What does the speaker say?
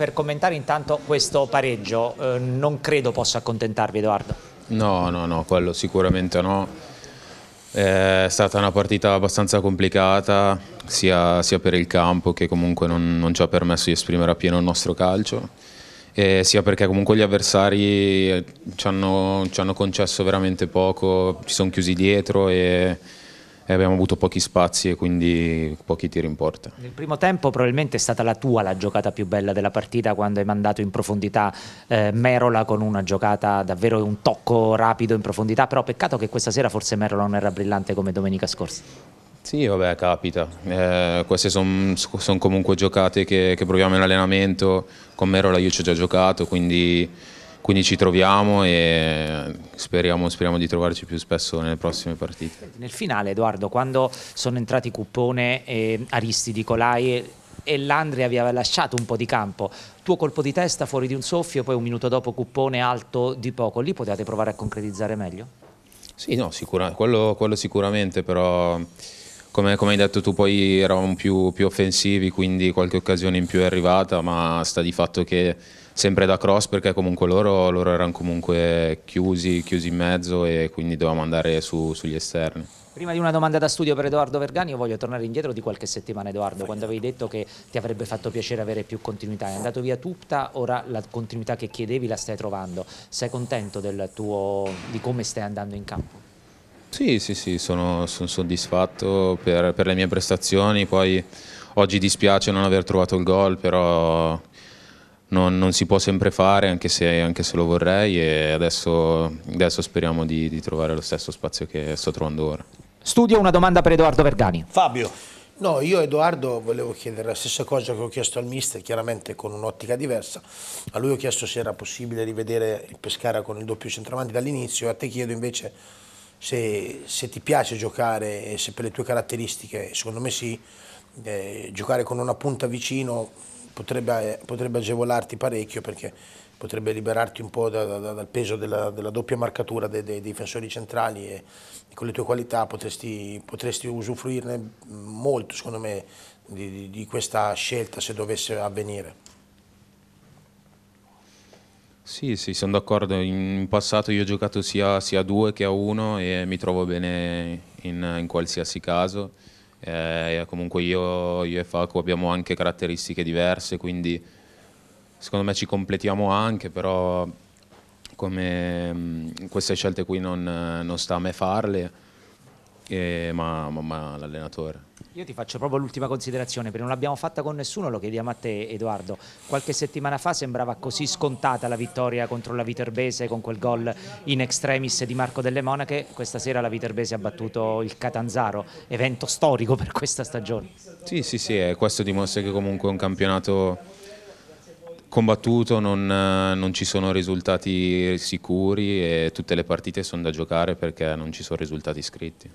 per commentare intanto questo pareggio. Eh, non credo possa accontentarvi Edoardo. No, no, no, quello sicuramente no. È stata una partita abbastanza complicata sia, sia per il campo che comunque non, non, ci ha permesso di esprimere appieno il nostro calcio e sia perché comunque gli avversari eh, ci hanno, ci hanno concesso veramente poco, ci sono chiusi dietro e e abbiamo avuto pochi spazi e quindi pochi tiri in porta. Nel primo tempo probabilmente è stata la tua la giocata più bella della partita quando hai mandato in profondità eh, Merola con una giocata davvero un tocco rapido in profondità, però peccato che questa sera forse Merola non era brillante come domenica scorsa. Sì, vabbè, capita. Eh, queste sono son comunque giocate che, che proviamo in allenamento, con Merola io ci ho già giocato, quindi quindi ci troviamo e speriamo, speriamo, di trovarci più spesso nelle prossime partite. Nel finale Edoardo, quando sono entrati Cuppone e Aristidi Colai e Landria vi aveva lasciato un po' di campo, tuo colpo di testa fuori di un soffio, poi un minuto dopo Cuppone alto di poco, lì potevate provare a concretizzare meglio? Sì, no, sicura, quello, quello sicuramente, però come, come, hai detto tu poi eravamo più, più, offensivi quindi qualche occasione in più è arrivata ma sta di fatto che sempre da cross perché comunque loro, loro erano comunque chiusi, chiusi in mezzo e quindi dovevamo andare su, sugli esterni. Prima di una domanda da studio per Edoardo Vergani, io voglio tornare indietro di qualche settimana Edoardo, quando avevi detto che ti avrebbe fatto piacere avere più continuità, è andato via tutta, ora la continuità che chiedevi la stai trovando, sei contento tuo, di come stai andando in campo? Sì, sì, sì, sono, sono soddisfatto per, per, le mie prestazioni, poi oggi dispiace non aver trovato il gol, però non, non si può sempre fare anche se, anche se lo vorrei e adesso, adesso speriamo di, di trovare lo stesso spazio che sto trovando ora. Studio una domanda per Edoardo Vergani. Fabio. No, io Edoardo volevo chiedere la stessa cosa che ho chiesto al mister, chiaramente con un'ottica diversa. A lui ho chiesto se era possibile rivedere il Pescara con il doppio centravanti dall'inizio, a te chiedo invece se, se, ti piace giocare e se per le tue caratteristiche, secondo me sì, eh, giocare con una punta vicino potrebbe, potrebbe, agevolarti parecchio perché potrebbe liberarti un po' da, da, dal peso della, della doppia marcatura dei, dei, difensori centrali e, con le tue qualità potresti, potresti usufruirne molto, secondo me, di, di questa scelta se dovesse avvenire. Sì, sì, sono d'accordo. In passato io ho giocato sia, sia a due che a uno e mi trovo bene in, in qualsiasi caso. Eh, comunque io, io, e Falco abbiamo anche caratteristiche diverse, quindi secondo me ci completiamo anche, però come, mm, queste scelte qui non, non, sta a me farle, eh, ma, ma, ma l'allenatore. Io ti faccio proprio l'ultima considerazione, perché non l'abbiamo fatta con nessuno, lo chiediamo a te Edoardo. Qualche settimana fa sembrava così scontata la vittoria contro la Viterbese con quel gol in extremis di Marco Delle Monache, questa sera la Viterbese ha battuto il Catanzaro, evento storico per questa stagione. Sì, sì, sì, eh, questo dimostra che comunque è un campionato combattuto, non, eh, non ci sono risultati sicuri e tutte le partite sono da giocare perché non ci sono risultati scritti.